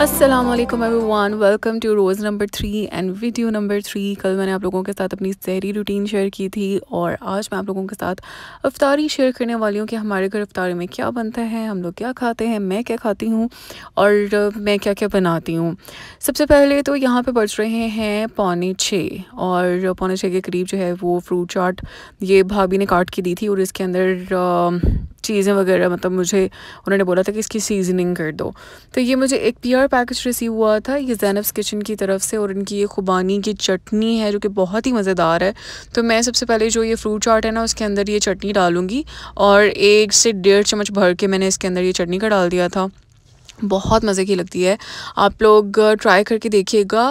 असलम वन welcome to रोज़ number three and video number three कल मैंने आप लोगों के साथ अपनी सहरी रूटीन शेयर की थी और आज मैं आप लोगों के साथ अफ्तारी शेयर करने वाली हूँ कि हमारे घर अफ्तारी में क्या बनता है हम लोग क्या खाते हैं मैं क्या खाती हूँ और मैं क्या क्या बनाती हूँ सबसे पहले तो यहाँ पर बच रहे हैं पौने छः और पौने छः के करीब जो है वो फ्रूट चाट ये भाभी ने काट के दी थी और इसके अंदर चीज़ें वगैरह मतलब मुझे उन्होंने बोला था कि इसकी सीजनिंग कर दो तो ये मुझे एक पीयर पैकेज रिसीव हुआ था ये जैनब्स किचन की तरफ से और इनकी ये खुबानी की चटनी है जो कि बहुत ही मज़ेदार है तो मैं सबसे पहले जो ये फ्रूट चाट है ना उसके अंदर ये चटनी डालूँगी और एक से डेढ़ चम्मच भर के मैंने इसके अंदर ये चटनी का डाल दिया था बहुत मज़े की लगती है आप लोग ट्राई करके देखिएगा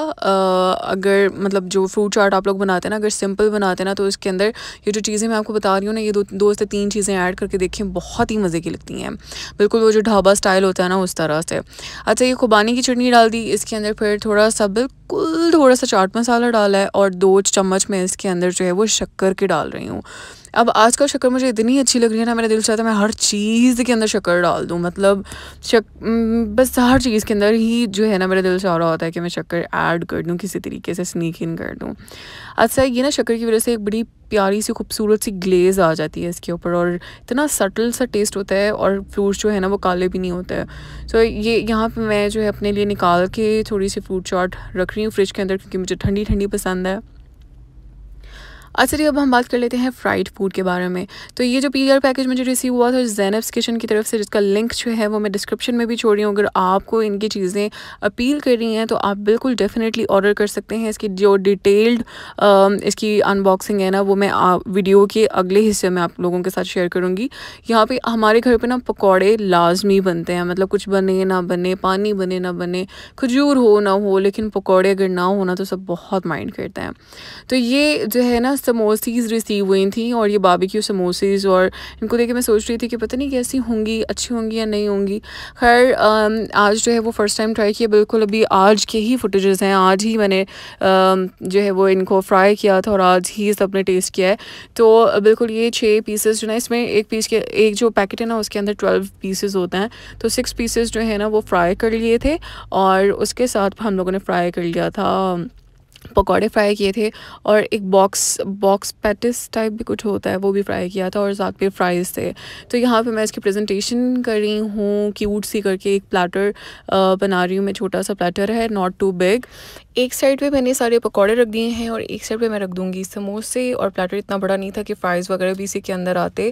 अगर मतलब जो फ्रूट चाट आप लोग बनाते हैं ना अगर सिंपल बनाते हैं ना तो इसके अंदर ये जो चीज़ें मैं आपको बता रही हूँ ना ये दो दो से तीन चीज़ें ऐड करके देखें बहुत ही मज़े की लगती हैं बिल्कुल वो जो ढाबा स्टाइल होता है ना उस तरह से अच्छा ये खुबानी की चटनी डाल दी इसके अंदर फिर थोड़ा सा बिल्कुल थोड़ा सा चाट मसाला डाला है और दो चम्मच में इसके अंदर जो है वो शक्कर के डाल रही हूँ अब आज का शक्कर मुझे इतनी अच्छी लग रही है ना मेरा दिल चाहता है मैं हर चीज़ के अंदर शक्कर डाल दूँ मतलब शक बस हर चीज़ के अंदर ही जो है ना मेरा दिल चाह रहा होता है कि मैं शक्कर ऐड कर दूँ किसी तरीके से स्नीक इन कर दूँ अच्छा ये ना शक्कर की वजह से एक बड़ी प्यारी सी खूबसूरत सी ग्लेज़ आ जाती है इसके ऊपर और इतना सटल सा टेस्ट होता है और फ्रूट्स जो है ना वो काले भी नहीं होते हैं सो so, ये यहाँ पर मैं जो है अपने लिए निकाल के थोड़ी सी फ्रूट चाट रख रही हूँ फ्रिज के अंदर क्योंकि मुझे ठंडी ठंडी पसंद है अच्छा जी अब हम बात कर लेते हैं फ्राइड फूड के बारे में तो ये जो पीआर पैकेज मुझे रिसीव हुआ था जैनब्स किचन की तरफ से जिसका लिंक जो है वो मैं डिस्क्रिप्शन में भी छोड़ी हूँ अगर आपको इनकी चीज़ें अपील कर रही हैं तो आप बिल्कुल डेफिनेटली ऑर्डर कर सकते हैं इसकी जो डिटेल्ड इसकी अनबॉक्सिंग है ना वो मैं वीडियो के अगले हिस्से में आप लोगों के साथ शेयर करूँगी यहाँ पर हमारे घर पर ना पकौड़े लाजमी बनते हैं मतलब कुछ बने ना बने पानी बने ना बने खजूर हो ना हो लेकिन पकौड़े अगर ना होना तो सब बहुत माइंड करते हैं तो ये जो है ना समोसीज़ रिसीव हुई थी और ये बाबिक्यू समोसीज़ और इनको देखे मैं सोच रही थी कि पता नहीं कैसी होंगी अच्छी होंगी या नहीं होंगी खैर आज जो है वो फ़र्स्ट टाइम ट्राई किया बिल्कुल अभी आज के ही फुटेजेस हैं आज ही मैंने जो है वो इनको फ्राई किया था और आज ही सबने टेस्ट किया है तो बिल्कुल ये छः पीसेस जो ना इसमें एक पीस के एक जो पैकेट है ना उसके अंदर ट्वेल्व पीसेज़ होते हैं तो सिक्स पीसेज जो है ना वो फ्राई कर लिए थे और उसके साथ हम लोगों ने फ्राई कर लिया था पकौड़े फ्राई किए थे और एक बॉक्स बॉक्स पैटिस टाइप भी कुछ होता है वो भी फ्राई किया था और साथ में फ्राइज़ थे तो यहाँ पे मैं इसकी प्रेजेंटेशन कर रही हूँ क्यूट सी करके एक प्लेटर बना रही हूँ मैं छोटा सा प्लेटर है नॉट टू बिग एक साइड पे मैंने सारे पकौड़े रख दिए हैं और एक साइड पे मैं रख दूँगी समोसे और प्लेटर इतना बड़ा नहीं था कि फ्राइज़ वगैरह भी इसी के अंदर आते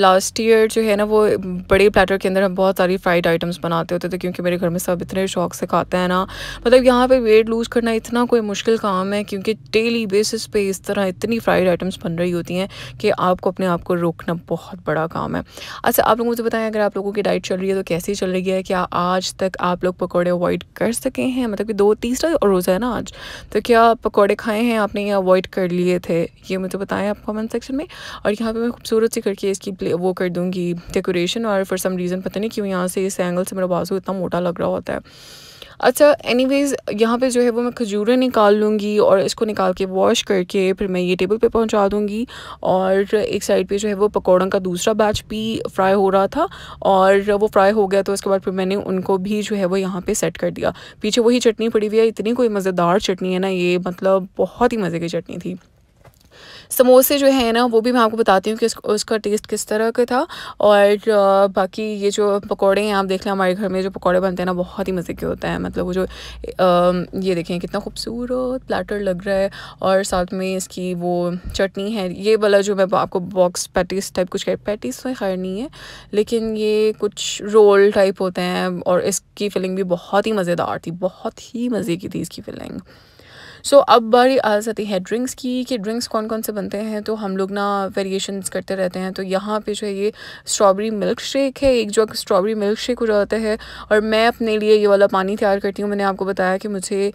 लास्ट ईयर जो है ना वो बड़े प्लेटर के अंदर हम बहुत सारी फ्राइड आइटम्स बनाते होते थे क्योंकि मेरे घर में सब इतने शौक से खाते हैं ना मतलब यहाँ पर वेट लूज़ करना इतना कोई मुश्किल काम है क्योंकि डेली बेसिस पे इस तरह इतनी फ्राइड आइटम्स बन रही होती हैं कि आपको अपने आप को रोकना बहुत बड़ा काम है अच्छा आप लोग मुझे बताएं अगर आप लोगों की डाइट चल रही है तो कैसी चल रही है क्या आज तक आप लोग पकौड़े अवॉइड कर सके हैं मतलब कि दो तीसरा और रोज़ा है ना आज तो क्या पकौड़े खाए हैं आपने या अवॉइड कर लिए थे ये मुझे बताएं आप कमेंट सेक्शन में और यहाँ पे मैं खूबसूरत सी करके इसकी वो कर दूँगी डेकोरेशन और फॉर सम रीज़न पता नहीं क्यों यहाँ से इस एंगल से मेरा बाजू इतना मोटा लग रहा होता है अच्छा एनीवेज़ यहाँ पे जो है वो मैं खजूरें निकाल लूँगी और इसको निकाल के वॉश करके फिर मैं ये टेबल पे पहुँचा दूँगी और एक साइड पे जो है वो पकौड़ों का दूसरा बैच भी फ्राई हो रहा था और वो फ्राई हो गया तो उसके बाद फिर मैंने उनको भी जो है वो यहाँ पर सेट कर दिया पीछे वही चटनी पड़ी हुई है इतनी कोई मज़ेदार चटनी है ना ये मतलब बहुत ही मज़े की चटनी थी समोसे जो है ना वो भी मैं आपको बताती हूँ कि उसका टेस्ट किस तरह का था और बाकी ये जो पकौड़े हैं आप देख लें हमारे घर में जो पकौड़े बनते हैं ना बहुत ही मज़े के होते हैं मतलब वो जो ये देखें कितना खूबसूरत प्लेटर लग रहा है और साथ में इसकी वो चटनी है ये वाला जो मैं आपको बॉक्स पैटिस टाइप कुछ कह पैटिस तो खैर नहीं है लेकिन ये कुछ रोल टाइप होते हैं और इसकी फिलिंग भी बहुत ही मज़ेदार थी बहुत ही मज़े की थी इसकी फिलिंग सो so, अब बारी आ जाती है ड्रिंक्स की कि ड्रिंक्स कौन कौन से बनते हैं तो हम लोग ना वेरिएशंस करते रहते हैं तो यहाँ पे जो है ये स्ट्रॉबेरी मिल्क शेक है एक जो स्ट्रॉबेरी मिल्क शेक हो जाता है और मैं अपने लिए ये वाला पानी तैयार करती हूँ मैंने आपको बताया कि मुझे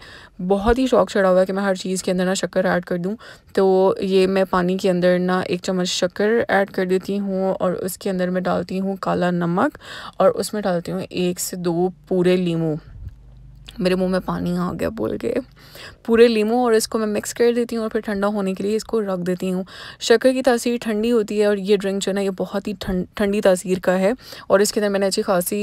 बहुत ही शौक चढ़ा हुआ है कि मैं हर चीज़ के अंदर ना शक्कर ऐड कर दूँ तो ये मैं पानी के अंदर ना एक चम्मच शक्कर ऐड कर देती हूँ और उसके अंदर मैं डालती हूँ काला नमक और उसमें डालती हूँ एक से दो पूरे लीमू मेरे मुंह में पानी आ गया बोल के पूरे लीमू और इसको मैं मिक्स कर देती हूँ और फिर ठंडा होने के लिए इसको रख देती हूँ शक्कर की तासीर ठंडी होती है और ये ड्रिंक जो है ना ये बहुत ही ठंडी तासीर का है और इसके अंदर मैंने अच्छी खासी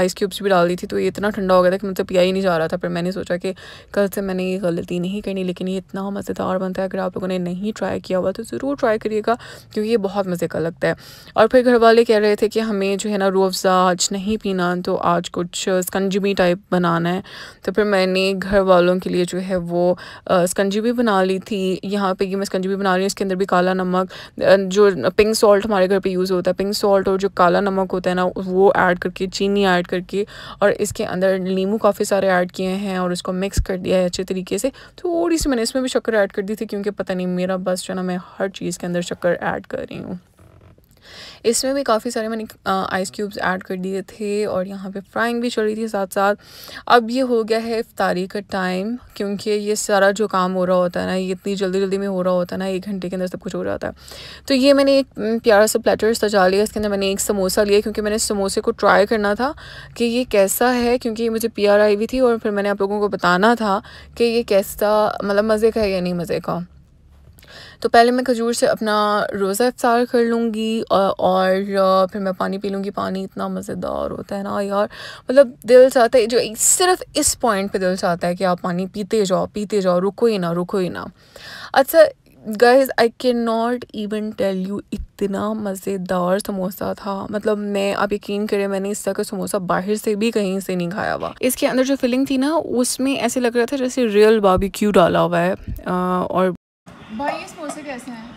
आइस क्यूब्स भी डाल दी थी तो ये इतना ठंडा हो गया था कि मुझसे तो पिया ही नहीं जा रहा था फिर मैंने सोचा कि कल से मैंने ये गलती नहीं करनी लेकिन ये इतना मज़ेदार बनता है अगर आप लोगों ने नहीं ट्राई किया हुआ तो ज़रूर ट्राई करिएगा क्योंकि ये बहुत मज़े का लगता है और फिर घर वाले कह रहे थे कि हमें जो है ना रू आज नहीं पीना तो आज कुछ स्कंजमी टाइप बनाना है तो फिर मैंने घर वालों के लिए जो है वो स्कंजी भी बना ली थी यहाँ पे कि मैं स्कंजी भी बना ली हूँ इसके अंदर भी काला नमक जो पिंक सॉल्ट हमारे घर पे यूज़ होता है पिंक सॉल्ट और जो काला नमक होता है ना वो ऐड करके चीनी ऐड करके और इसके अंदर नींबू काफ़ी सारे ऐड किए हैं और उसको मिक्स कर दिया है अच्छे तरीके से थोड़ी सी मैंने इसमें भी शक्कर ऐड कर दी थी क्योंकि पता नहीं मेरा बस जो ना मैं हर चीज़ के अंदर शक्कर ऐड कर रही हूँ इसमें भी काफ़ी सारे मैंने आइस क्यूब्स ऐड कर दिए थे और यहाँ पे फ्राइंग भी चल रही थी साथ साथ अब ये हो गया है इफ्तारी का टाइम क्योंकि ये सारा जो काम हो रहा होता है ना ये इतनी जल्दी जल्दी में हो रहा होता है ना एक घंटे के अंदर सब कुछ हो जाता है तो ये मैंने एक प्यारा सा प्लेटर सजा लिया इसके अंदर मैंने एक समोसा लिया क्योंकि मैंने समोसे को ट्राई करना था कि ये कैसा है क्योंकि मुझे पी आई हुई थी और फिर मैंने आप लोगों को बताना था कि ये कैसा मतलब मज़े का है या नहीं मज़े का तो पहले मैं खजूर से अपना रोज़ा इफ्तार कर लूँगी और फिर मैं पानी पी लूँगी पानी इतना मज़ेदार होता है ना यार मतलब दिल चाहता है जो सिर्फ इस पॉइंट पे दिल चाहता है कि आप पानी पीते जाओ पीते जाओ रुको ही ना रुको ही ना अच्छा guys I can not even tell you इतना मज़ेदार समोसा था मतलब मैं आप यकीन करें मैंने इस तरह का समोसा बाहर से भी कहीं से नहीं खाया हुआ इसके अंदर जो फिलिंग थी ना उसमें ऐसे लग रहा था जैसे रियल बाबी डाला हुआ है और समोसे कैसे हैं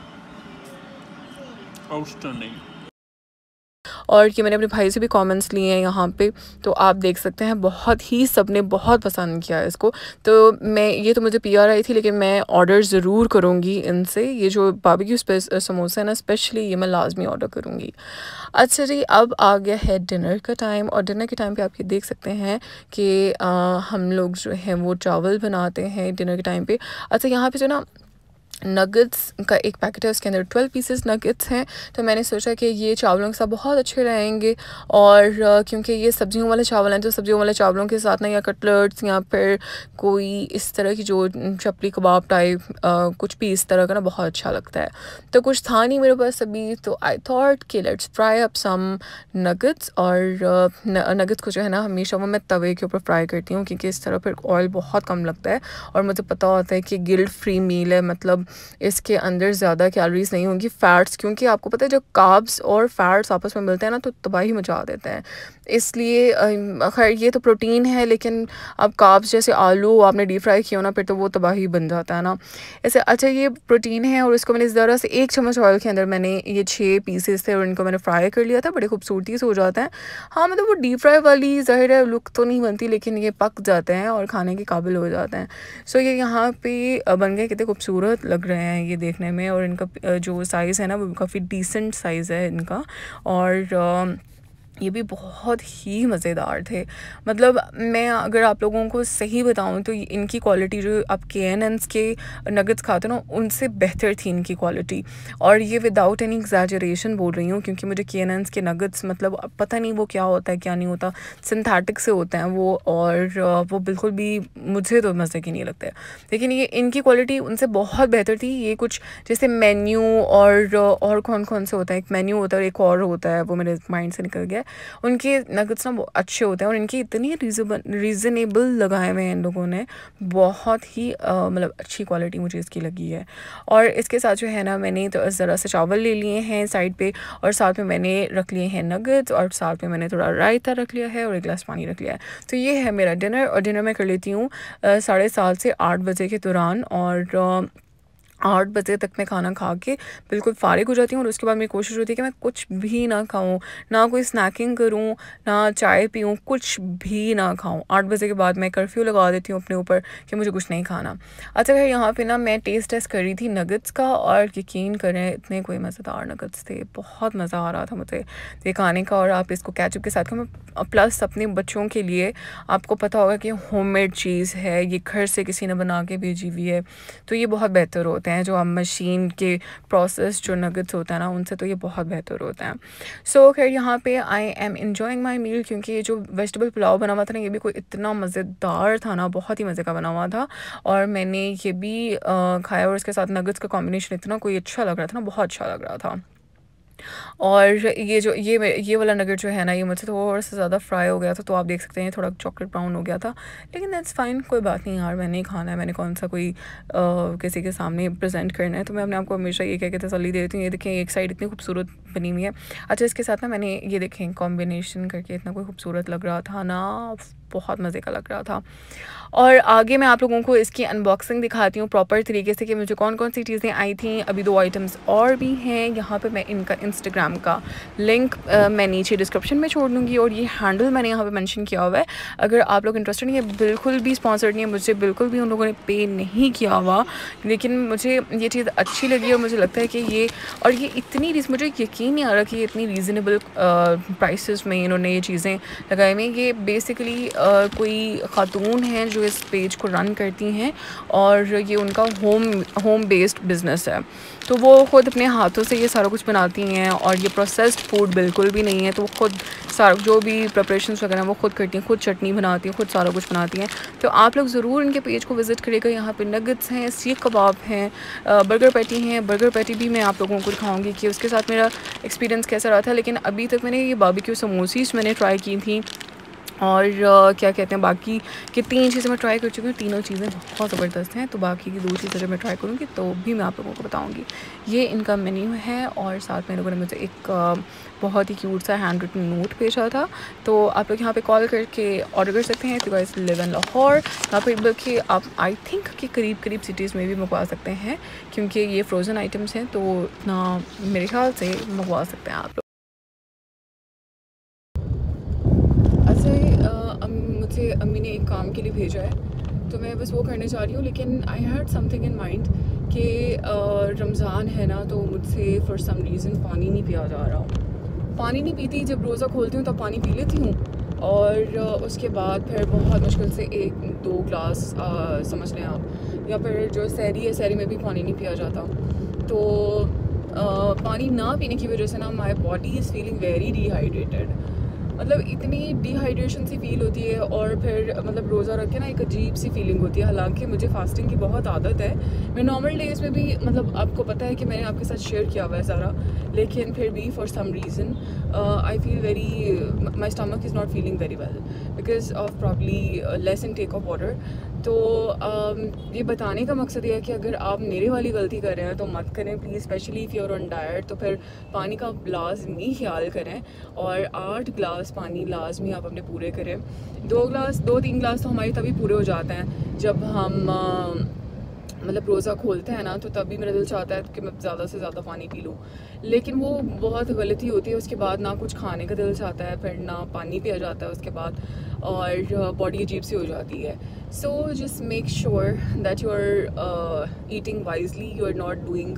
और ये मैंने अपने भाई से भी कमेंट्स लिए हैं यहाँ पे तो आप देख सकते हैं बहुत ही सब ने बहुत पसंद किया है इसको तो मैं ये तो मुझे पीआर आई थी लेकिन मैं ऑर्डर ज़रूर करूँगी इनसे ये जो बाबी समोसा है ना स्पेशली ये मैं लाजमी ऑर्डर करूँगी अच्छा जी अब आ गया है डिनर का टाइम और डिनर के टाइम पर आप ये देख सकते हैं कि आ, हम लोग जो हैं वो चावल बनाते हैं डिनर के टाइम पर अच्छा यहाँ पर जो ना नगेट्स का एक पैकेट है उसके अंदर ट्वेल्व पीसेस नगेट्स हैं तो मैंने सोचा कि ये चावलों के साथ बहुत अच्छे रहेंगे और क्योंकि ये सब्जियों वाले चावल हैं तो सब्जियों वाले चावलों के साथ ना या कटलेट्स या फिर कोई इस तरह की जो चपली कबाब टाइप कुछ भी इस तरह का ना बहुत अच्छा लगता है तो कुछ था नहीं मेरे पास अभी तो आई थॉट कि let's fry up some nuggets और नगेट्स को जो है ना हमेशा वो मैं तवे के ऊपर फ्राई करती हूँ क्योंकि इस तरह फिर ऑयल बहुत कम लगता है और मुझे पता होता है कि गिल्ड फ्री मील है मतलब इसके अंदर ज़्यादा कैलोरीज़ नहीं होंगी फ़ैट्स क्योंकि आपको पता है जब काब्स और फैट्स आपस में मिलते हैं ना तो तबाही मचा देते हैं इसलिए खैर ये तो प्रोटीन है लेकिन अब काब्स जैसे आलू आपने डीप फ्राई किया ना फिर तो वो तबाही बन जाता है ना ऐसे अच्छा ये प्रोटीन है और इसको मैंने इस तरह से एक चम्मच ऑयल के अंदर मैंने ये छः पीसेस थे और इनको मैंने फ्राई कर लिया था बड़े खूबसूरती से हो जाते हैं हाँ मतलब वो डीप फ्राई वाली ज़ाहिर है लुक तो नहीं बनती लेकिन ये पक जाते हैं और खाने के काबिल हो जाते हैं सो ये यहाँ पर बन गए कितने खूबसूरत लग रहे हैं ये देखने में और इनका जो साइज़ है ना वो काफ़ी डिसेंट साइज़ है इनका और ये भी बहुत ही मज़ेदार थे मतलब मैं अगर आप लोगों को सही बताऊं तो इनकी क्वालिटी जो आप के एन एनस के नगेट्स खाते ना उनसे बेहतर थी इनकी क्वालिटी और ये विदाउट एनी एग्जैजरेशन बोल रही हूँ क्योंकि मुझे के एन एनस के नगेट्स मतलब पता नहीं वो क्या होता है क्या नहीं होता सिंथेटिक से होते हैं वो और वो बिल्कुल भी मुझे तो मज़े की नहीं लगता है लेकिन ये इनकी क्वालिटी उनसे बहुत बेहतर थी ये कुछ जैसे मेन्यू और और कौन कौन से होता है एक मेन्यू होता है और एक और होता है वो मेरे माइंड से निकल गया उनके नगेट्स ना बहुत अच्छे होते हैं और इनके इतने रीज़नेबल लगाए हुए हैं इन लोगों ने बहुत ही मतलब अच्छी क्वालिटी मुझे इसकी लगी है और इसके साथ जो है ना मैंने तो ज़रा से चावल ले लिए हैं साइड पे और साथ में मैंने रख लिए हैं नगेट्स और साथ में मैंने थोड़ा रायता रख लिया है और एक गिलास पानी रख लिया है तो ये है मेरा डिनर और डिनर मैं कर लेती हूँ साढ़े सात से आठ बजे के दौरान और आठ बजे तक मैं खाना खा के बिल्कुल फ़ारिग हो जाती हूँ और उसके बाद मेरी कोशिश होती है कि मैं कुछ भी ना खाऊँ ना कोई स्नैकिंग करूँ ना चाय पीऊँ कुछ भी ना खाऊँ आठ बजे के बाद मैं कर्फ्यू लगा देती हूँ अपने ऊपर कि मुझे कुछ नहीं खाना अच्छा खैर यहाँ पे ना मैं टेस्ट टेस्ट कर रही थी नगद्स का और यकीन करें इतने कोई मज़ेदार नगद्स थे बहुत मज़ा आ रहा था मुझे ये खाने का और आप इसको कैचअप के साथ खाऊँ प्लस अपने बच्चों के लिए आपको पता होगा कि होम चीज़ है ये घर से किसी ने बना के भेजी हुई है तो ये बहुत बेहतर होता होते हैं जो हम मशीन के प्रोसेस जो नगद्स होता है ना उनसे तो ये बहुत बेहतर होता है सो so, खैर यहाँ पे आई एम इन्जॉइंग माई मील क्योंकि ये जो वेजिटेबल पुलाव बना हुआ था ना ये भी कोई इतना मज़ेदार था ना बहुत ही मज़े का बना हुआ था और मैंने ये भी आ, खाया और इसके साथ नगद्स का कॉम्बिनेशन इतना कोई अच्छा लग रहा था ना बहुत अच्छा लग रहा था और ये जो ये ये वाला नगर जो है ना ये मुझसे थोड़ा सा ज़्यादा फ्राई हो गया था तो आप देख सकते हैं थोड़ा चॉकलेट ब्राउन हो गया था लेकिन दैट्स फाइन कोई बात नहीं यार मैंने ही खाना है मैंने कौन सा कोई आ, किसी के सामने प्रेजेंट करना है तो मैं अपने आपको हमेशा ये कह के तसली दे देती हूँ ये देखें एक साइड इतनी खूबसूरत बनी हुई है अच्छा इसके साथ ना मैंने ये देखें कॉम्बिनेशन करके इतना कोई खूबसूरत लग रहा था ना बहुत मज़े का लग रहा था और आगे मैं आप लोगों को इसकी अनबॉक्सिंग दिखाती हूँ प्रॉपर तरीके से कि मुझे कौन कौन सी चीज़ें आई थी अभी दो आइटम्स और भी हैं यहाँ पर मैं इनका इंस्टाग्राम का लिंक आ, मैं नीचे डिस्क्रिप्शन में छोड़ दूँगी और ये हैंडल मैंने यहाँ पर मैंशन किया हुआ है अगर आप लोग इंटरेस्टेड नहीं है बिल्कुल भी स्पॉन्सर्ड नहीं है मुझे बिल्कुल भी उन लोगों ने पे नहीं किया हुआ लेकिन मुझे ये चीज़ अच्छी लगी और मुझे लगता है कि ये और ये इतनी मुझे यकीन नहीं आ रहा कि ये इतनी रीज़नेबल प्राइस में इन्होंने ये चीज़ें लगाई हुई ये बेसिकली कोई ख़ातून हैं जो इस पेज को रन करती हैं और ये उनका होम होम बेस्ड बिज़नेस है तो वो ख़ुद अपने हाथों से ये सारा कुछ बनाती हैं और ये प्रोसेस्ड फूड बिल्कुल भी नहीं है तो वो ख़ुद सारा जो भी प्रपरेशन वगैरह वो ख़ुद करती हैं ख़ुद चटनी बनाती हैं ख़ुद सारा कुछ बनाती हैं तो आप लोग ज़रूर इनके पेज को विज़िट करिएगा यहाँ पर नगट्स हैं सीख कबाब हैं बर्गर पैटी हैं बर्गर पैटी भी मैं आप लोगों को दिखाऊँगी कि उसके साथ मेरा एक्सपीरियंस कैसा रहा था लेकिन अभी तक मैंने ये बाबी की समोसीज मैंने ट्राई की थी और क्या कहते हैं बाकी कि तीन चीज़ें मैं ट्राई कर चुकी हूँ तीनों चीज़ें बहुत ज़बरदस्त हैं तो बाकी की दो चीज़ें जब मैं ट्राई करूँगी तो भी मैं आप लोगों को बताऊँगी ये इनका मेन्यू है और साथ में लोगों ने मुझे एक बहुत ही क्यूट सा हैंड रिटन नोट भेजा था तो आप लोग यहाँ पे कॉल करके ऑर्डर कर सकते हैं बिकॉज लिव इन लाहौर यहाँ पर बल्कि मतलब आप आई थिंक के करीब करीब सिटीज़ में भी मंगवा सकते हैं क्योंकि ये फ्रोज़न आइटम्स हैं तो इतना मेरे ख्याल से मंगवा सकते हैं आप लोग भेजा है तो मैं बस वो करने जा रही हूँ लेकिन I had something in mind कि रमज़ान है ना तो मुझसे फॉर सम रीज़न पानी नहीं पिया जा रहा पानी नहीं पीती जब रोज़ा खोलती हूँ तब तो पानी पी लेती हूँ और उसके बाद फिर बहुत मुश्किल से एक दो ग्लास समझ लें आप या फिर जो सैरी है सैरी में भी पानी नहीं पिया जाता तो आ, पानी ना पीने की वजह से ना my body is feeling very dehydrated मतलब इतनी डिहाइड्रेशन सी फील होती है और फिर मतलब रोज़ा रख के ना एक अजीब सी फीलिंग होती है हालांकि मुझे फास्टिंग की बहुत आदत है मैं नॉर्मल डेज़ में भी मतलब आपको पता है कि मैंने आपके साथ शेयर किया हुआ है सारा लेकिन फिर भी for some reason I feel very my stomach is not feeling very well because of probably less intake of water तो um, ये बताने का मकसद ये है कि अगर आप मेरे वाली गलती कर रहे हैं तो मत करें please specially if you're on diet तो फिर पानी का लाजमी ख्याल करें और आठ ग्लास पानी लाजमी आप अपने पूरे करें दो ग्लास दो तीन ग्लास तो हमारे तभी पूरे हो जाते हैं जब हम um, मतलब रोज़ा खोलते हैं ना तो तभी मेरा दिल चाहता है कि मैं ज़्यादा से ज़्यादा पानी पी लूँ लेकिन वो बहुत गलती होती है उसके बाद ना कुछ खाने का दिल चाहता है फिर ना पानी पिया जाता है उसके बाद और बॉडी अजीब सी हो जाती है so just make sure that you are eating wisely you are not doing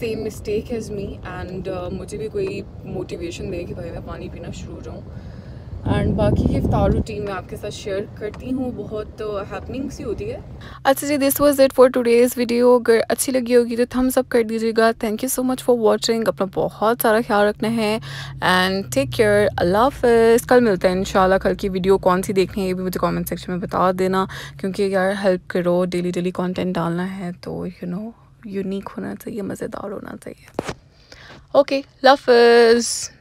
same mistake as me and मुझे भी कोई मोटिवेशन दे कि भाई मैं पानी पीना शुरू हो जाऊँ एंड बाकी की इफ्तार रूटीन मैं आपके साथ शेयर करती हूँ बहुत हैपनिंग सी होती है अच्छा जी this was it for today's video अगर अच्छी लगी होगी तो थम्स अप कर दीजिएगा thank you so much for watching अपना बहुत सारा ख्याल रखना है एंड टेक केयर अल्लाह हाफ कल मिलते हैं इन कल की वीडियो कौन सी देखनी है ये भी मुझे कॉमेंट सेक्शन में बता देना क्योंकि यार हेल्प करो डेली डेली कॉन्टेंट डालना है तो यू नो यूनिक होना चाहिए मज़ेदार होना चाहिए ओके लव